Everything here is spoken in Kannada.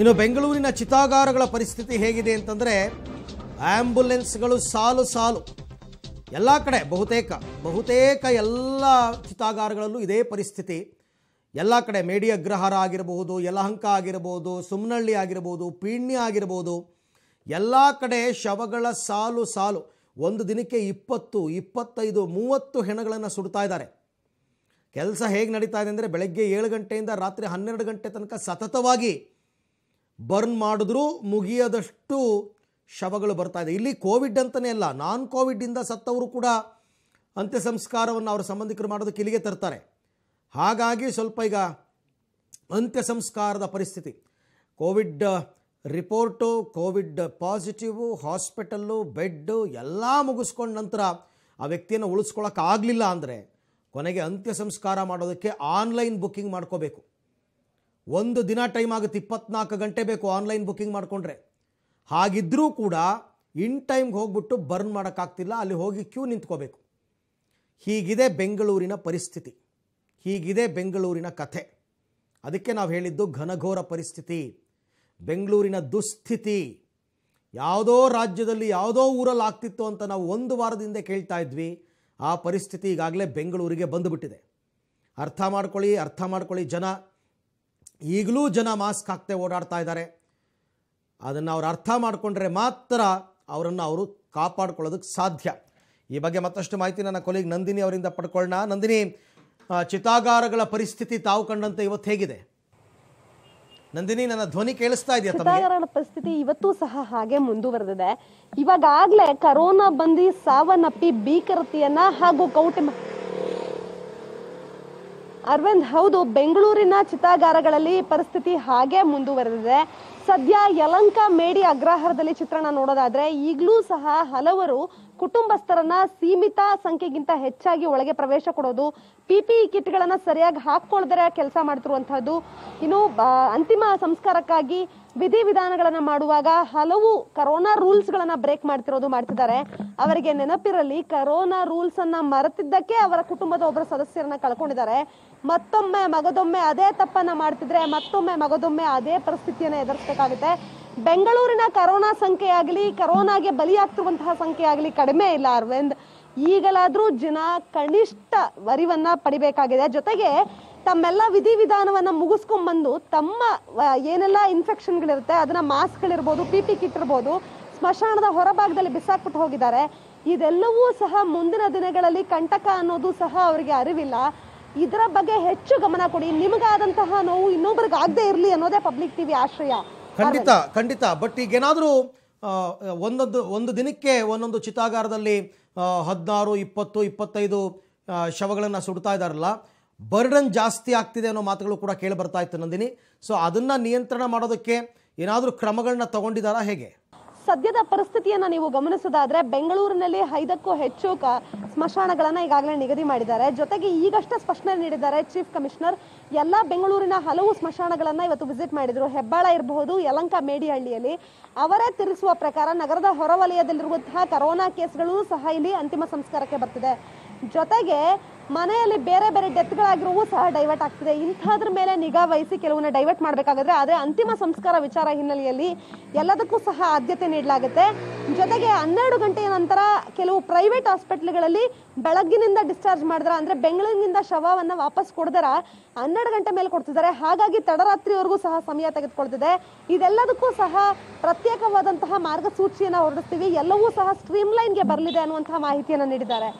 ಇನ್ನು ಬೆಂಗಳೂರಿನ ಚಿತಾಗಾರಗಳ ಪರಿಸ್ಥಿತಿ ಹೇಗಿದೆ ಅಂತಂದರೆ ಆ್ಯಂಬುಲೆನ್ಸ್ಗಳು ಸಾಲು ಸಾಲು ಎಲ್ಲ ಕಡೆ ಬಹುತೇಕ ಬಹುತೇಕ ಎಲ್ಲ ಚಿತಾಗಾರಗಳಲ್ಲೂ ಇದೇ ಪರಿಸ್ಥಿತಿ ಎಲ್ಲ ಕಡೆ ಮೇಡಿಯಗ್ರಹಾರ ಆಗಿರಬಹುದು ಯಲಹಂಕ ಆಗಿರಬಹುದು ಸುಮ್ನಳ್ಳಿ ಆಗಿರ್ಬೋದು ಪೀಣ್ಯ ಆಗಿರ್ಬೋದು ಎಲ್ಲ ಕಡೆ ಶವಗಳ ಸಾಲು ಸಾಲು ಒಂದು ದಿನಕ್ಕೆ ಇಪ್ಪತ್ತು ಇಪ್ಪತ್ತೈದು ಮೂವತ್ತು ಹೆಣಗಳನ್ನು ಸುಡ್ತಾ ಇದ್ದಾರೆ ಕೆಲಸ ಹೇಗೆ ನಡೀತಾ ಇದೆ ಅಂದರೆ ಬೆಳಗ್ಗೆ ಏಳು ಗಂಟೆಯಿಂದ ರಾತ್ರಿ ಹನ್ನೆರಡು ಗಂಟೆ ತನಕ ಸತತವಾಗಿ ಬರ್ನ್ ಮಾಡಿದ್ರೂ ಮುಗಿಯದಷ್ಟು ಶವಗಳು ಬರ್ತಾ ಇದೆ ಇಲ್ಲಿ ಕೋವಿಡ್ ಅಂತಲೇ ಅಲ್ಲ ನಾನ್ ಕೋವಿಡ್ಡಿಂದ ಸತ್ತವರು ಕೂಡ ಅಂತ್ಯ ಸಂಸ್ಕಾರವನ್ನು ಅವರ ಸಂಬಂಧಿಕರು ಮಾಡೋದಕ್ಕೆ ಇಲ್ಲಿಗೆ ತರ್ತಾರೆ ಹಾಗಾಗಿ ಸ್ವಲ್ಪ ಈಗ ಅಂತ್ಯ ಸಂಸ್ಕಾರದ ಪರಿಸ್ಥಿತಿ Covid report Covid positive hospital bed ಎಲ್ಲ ಮುಗಿಸ್ಕೊಂಡ ನಂತರ ಆ ವ್ಯಕ್ತಿಯನ್ನು ಉಳಿಸ್ಕೊಳ್ಳೋಕ್ಕಾಗಲಿಲ್ಲ ಅಂದರೆ ಕೊನೆಗೆ ಅಂತ್ಯ ಸಂಸ್ಕಾರ ಮಾಡೋದಕ್ಕೆ ಆನ್ಲೈನ್ ಬುಕ್ಕಿಂಗ್ ಮಾಡ್ಕೋಬೇಕು ಒಂದು ದಿನ ಟೈಮ್ ಆಗುತ್ತೆ ಇಪ್ಪತ್ನಾಲ್ಕು ಗಂಟೆ ಬೇಕು ಆನ್ಲೈನ್ ಬುಕ್ಕಿಂಗ್ ಮಾಡಿಕೊಂಡ್ರೆ ಹಾಗಿದ್ದರೂ ಕೂಡ ಇನ್ ಟೈಮ್ಗೆ ಹೋಗ್ಬಿಟ್ಟು ಬರ್ನ್ ಮಾಡೋಕ್ಕಾಗ್ತಿಲ್ಲ ಅಲ್ಲಿ ಹೋಗಿ ಕ್ಯೂ ನಿಂತ್ಕೋಬೇಕು ಹೀಗಿದೆ ಬೆಂಗಳೂರಿನ ಪರಿಸ್ಥಿತಿ ಹೀಗಿದೆ ಬೆಂಗಳೂರಿನ ಕಥೆ ಅದಕ್ಕೆ ನಾವು ಹೇಳಿದ್ದು ಘನಘೋರ ಪರಿಸ್ಥಿತಿ ಬೆಂಗಳೂರಿನ ದುಸ್ಥಿತಿ ಯಾವುದೋ ರಾಜ್ಯದಲ್ಲಿ ಯಾವುದೋ ಊರಲ್ಲಿ ಆಗ್ತಿತ್ತು ಅಂತ ನಾವು ಒಂದು ವಾರದಿಂದ ಕೇಳ್ತಾ ಇದ್ವಿ ಆ ಪರಿಸ್ಥಿತಿ ಈಗಾಗಲೇ ಬೆಂಗಳೂರಿಗೆ ಬಂದುಬಿಟ್ಟಿದೆ ಅರ್ಥ ಮಾಡ್ಕೊಳ್ಳಿ ಅರ್ಥ ಮಾಡ್ಕೊಳ್ಳಿ ಜನ ಈಗಲೂ ಜನ ಮಾಸ್ಕ್ ಹಾಕ್ತೇ ಓಡಾಡ್ತಾ ಇದ್ದಾರೆ ಅದನ್ನು ಅವರು ಅರ್ಥ ಮಾಡಿಕೊಂಡ್ರೆ ಮಾತ್ರ ಅವರನ್ನು ಅವರು ಕಾಪಾಡ್ಕೊಳ್ಳೋದಕ್ಕೆ ಸಾಧ್ಯ ಈ ಬಗ್ಗೆ ಮತ್ತಷ್ಟು ಮಾಹಿತಿ ನನ್ನ ಕೊಲೀಗ್ ನಂದಿನಿ ಅವರಿಂದ ಪಡ್ಕೊಳ್ಳೋಣ ನಂದಿನಿ ಚಿತಾಗಾರಗಳ ಪರಿಸ್ಥಿತಿ ತಾವು ಕಂಡಂತೆ ಇವತ್ತು ಹೇಗಿದೆ ನಂದಿನಿ ನನ್ನ ಧ್ವನಿ ಕೇಳಿಸ್ತಾ ಇದೆಯಾ ಚಿತಾಗಾರಗಳ ಪರಿಸ್ಥಿತಿ ಇವತ್ತು ಸಹ ಹಾಗೆ ಮುಂದುವರೆದಿದೆ ಇವಾಗಾಗ್ಲೇ ಕರೋನಾ ಬಂದಿ ಸಾವನ್ನಪ್ಪಿ ಭೀಕರತೆಯನ್ನ ಹಾಗೂ ಕೌಟುಂಬ ಅರವಿಂದ್ ಹೌದು ಬೆಂಗಳೂರಿನ ಚಿತಾಗಾರಗಳಲ್ಲಿ ಪರಿಸ್ಥಿತಿ ಹಾಗೆ ಮುಂದುವರೆದಿದೆ ಸದ್ಯ ಯಲಂಕ ಮೇಡಿ ಅಗ್ರಹಾರದಲ್ಲಿ ಚಿತ್ರಣ ನೋಡೋದಾದ್ರೆ ಈಗಲೂ ಸಹ ಹಲವರು ಕುಟುಂಬಸ್ಥರನ್ನ ಸೀಮಿತ ಸಂಖ್ಯೆಗಿಂತ ಹೆಚ್ಚಾಗಿ ಒಳಗೆ ಪ್ರವೇಶ ಕೊಡೋದು ಪಿಪಿಇ ಕಿಟ್ಗಳನ್ನ ಸರಿಯಾಗಿ ಹಾಕೊಳ್ದರೆ ಕೆಲಸ ಮಾಡ್ತಿರುವಂತಹದ್ದು ಇನ್ನು ಅಂತಿಮ ಸಂಸ್ಕಾರಕ್ಕಾಗಿ ವಿಧಿವಿಧಾನಗಳನ್ನ ಮಾಡುವಾಗ ಹಲವು ಕರೋನಾ ರೂಲ್ಸ್ ಗಳನ್ನ ಬ್ರೇಕ್ ಮಾಡ್ತಿರೋದು ಮಾಡ್ತಿದ್ದಾರೆ ಅವರಿಗೆ ನೆನಪಿರಲಿ ಕರೋನಾ ರೂಲ್ಸ್ ಅನ್ನ ಮರೆತಿದ್ದಕ್ಕೆ ಅವರ ಕುಟುಂಬದ ಒಬ್ಬರ ಸದಸ್ಯರನ್ನ ಕಳ್ಕೊಂಡಿದ್ದಾರೆ ಮತ್ತೊಮ್ಮೆ ಮಗದೊಮ್ಮೆ ಅದೇ ತಪ್ಪನ್ನ ಮಾಡ್ತಿದ್ರೆ ಮತ್ತೊಮ್ಮೆ ಮಗದೊಮ್ಮೆ ಅದೇ ಪರಿಸ್ಥಿತಿಯನ್ನ ಎದುರಿಸಬೇಕಾಗುತ್ತೆ ಹೇಳಬೇಕಾಗುತ್ತೆ ಬೆಂಗಳೂರಿನ ಕರೋನಾ ಸಂಖ್ಯೆ ಆಗಲಿ ಕರೋನಾಗೆ ಬಲಿಯಾಗ್ತಿರುವಂತಹ ಸಂಖ್ಯೆ ಆಗಲಿ ಕಡಿಮೆ ಇಲ್ಲ ಅರವಿಂದ್ ಈಗಲಾದರೂ ಜನ ಕನಿಷ್ಠ ವರಿವನ್ನ ಪಡಿಬೇಕಾಗಿದೆ ಜೊತೆಗೆ ತಮ್ಮೆಲ್ಲ ವಿಧಿವಿಧಾನವನ್ನ ಮುಗಿಸ್ಕೊಂಡ್ಬಂದು ತಮ್ಮ ಏನೆಲ್ಲ ಇನ್ಫೆಕ್ಷನ್ಗಳಿರುತ್ತೆ ಅದನ್ನ ಮಾಸ್ಕ್ಗಳಿರ್ಬೋದು ಪಿ ಪಿ ಕಿಟ್ ಇರ್ಬೋದು ಸ್ಮಶಾನದ ಹೊರಭಾಗದಲ್ಲಿ ಬಿಸಾಕ್ಬಿಟ್ಟು ಹೋಗಿದ್ದಾರೆ ಇದೆಲ್ಲವೂ ಸಹ ಮುಂದಿನ ದಿನಗಳಲ್ಲಿ ಕಂಟಕ ಅನ್ನೋದು ಸಹ ಅವರಿಗೆ ಅರಿವಿಲ್ಲ ಇದರ ಬಗ್ಗೆ ಹೆಚ್ಚು ಗಮನ ಕೊಡಿ ನಿಮಗಾದಂತಹ ನೋವು ಇನ್ನೊಬ್ರಿಗೆ ಆಗದೆ ಇರಲಿ ಅನ್ನೋದೇ ಪಬ್ಲಿಕ್ ಟಿವಿ ಆಶ್ರಯ ಖಂಡಿತ ಖಂಡಿತ ಬಟ್ ಈಗೇನಾದರೂ ಒಂದೊಂದು ಒಂದು ದಿನಕ್ಕೆ ಒಂದೊಂದು ಚಿತಾಗಾರದಲ್ಲಿ ಹದಿನಾರು ಇಪ್ಪತ್ತು ಇಪ್ಪತ್ತೈದು ಶವಗಳನ್ನು ಸುಡ್ತಾ ಇದ್ದಾರಲ್ಲ ಬರ್ಡನ್ ಜಾಸ್ತಿ ಆಗ್ತಿದೆ ಅನ್ನೋ ಮಾತುಗಳು ಕೂಡ ಕೇಳಿ ಬರ್ತಾ ಇತ್ತು ನಂದಿನಿ ಸೊ ಅದನ್ನು ನಿಯಂತ್ರಣ ಮಾಡೋದಕ್ಕೆ ಏನಾದರೂ ಕ್ರಮಗಳನ್ನ ತಗೊಂಡಿದ್ದಾರಾ ಹೇಗೆ ಸದ್ಯದ ಪರಿಸ್ಥಿತಿಯನ್ನ ನೀವು ಗಮನಿಸೋದಾದ್ರೆ ಬೆಂಗಳೂರಿನಲ್ಲಿ ಐದಕ್ಕೂ ಹೆಚ್ಚು ಸ್ಮಶಾನಗಳನ್ನ ಈಗಾಗಲೇ ನಿಗದಿ ಮಾಡಿದ್ದಾರೆ ಜೊತೆಗೆ ಈಗಷ್ಟೇ ಸ್ಪಷ್ಟನೆ ನೀಡಿದ್ದಾರೆ ಚೀಫ್ ಕಮಿಷನರ್ ಎಲ್ಲ ಬೆಂಗಳೂರಿನ ಹಲವು ಸ್ಮಶಾನಗಳನ್ನ ಇವತ್ತು ವಿಸಿಟ್ ಮಾಡಿದ್ರು ಹೆಬ್ಬಾಳ ಇರಬಹುದು ಯಲಂಕ ಮೇಡಿಹಳ್ಳಿಯಲ್ಲಿ ಅವರೇ ತಿಳಿಸುವ ಪ್ರಕಾರ ನಗರದ ಹೊರವಲಯದಲ್ಲಿರುವಂತಹ ಕರೋನಾ ಕೇಸ್ಗಳು ಸಹ ಇಲ್ಲಿ ಅಂತಿಮ ಸಂಸ್ಕಾರಕ್ಕೆ ಬರ್ತಿದೆ ಜೊತೆಗೆ ಮನೆಯಲ್ಲಿ ಬೇರೆ ಬೇರೆ ಡೆತ್ಗಳಾಗಿರುವ ಸಹ ಡೈವರ್ಟ್ ಆಗ್ತಿದೆ ಇಂಥದ್ರ ಮೇಲೆ ನಿಗಾ ವಹಿಸಿ ಕೆಲವನ್ನ ಡೈವರ್ಟ್ ಮಾಡಬೇಕಾಗಿದ್ರೆ ಆದರೆ ಅಂತಿಮ ಸಂಸ್ಕಾರ ವಿಚಾರ ಹಿನ್ನೆಲೆಯಲ್ಲಿ ಎಲ್ಲದಕ್ಕೂ ಸಹ ಆದ್ಯತೆ ನೀಡಲಾಗುತ್ತೆ ಜೊತೆಗೆ ಹನ್ನೆರಡು ಗಂಟೆಯ ನಂತರ ಕೆಲವು ಪ್ರೈವೇಟ್ ಹಾಸ್ಪಿಟ್ಲ್ಗಳಲ್ಲಿ ಬೆಳಗ್ಗಿನಿಂದ ಡಿಸ್ಚಾರ್ಜ್ ಮಾಡಿದ್ರ ಅಂದರೆ ಬೆಂಗಳೂರಿನಿಂದ ಶವವನ್ನು ವಾಪಸ್ ಕೊಡದರ ಹನ್ನೆರಡು ಗಂಟೆ ಮೇಲೆ ಕೊಡ್ತಿದ್ದಾರೆ ಹಾಗಾಗಿ ತಡರಾತ್ರಿವರೆಗೂ ಸಹ ಸಮಯ ತೆಗೆದುಕೊಳ್ತಿದೆ ಇದೆಲ್ಲದಕ್ಕೂ ಸಹ ಪ್ರತ್ಯೇಕವಾದಂತಹ ಮಾರ್ಗಸೂಚಿಯನ್ನು ಹೊರಡಿಸ್ತೀವಿ ಎಲ್ಲವೂ ಸಹ ಸ್ಟ್ರೀಮ್ಲೈನ್ಗೆ ಬರಲಿದೆ ಅನ್ನುವಂತಹ ಮಾಹಿತಿಯನ್ನು ನೀಡಿದ್ದಾರೆ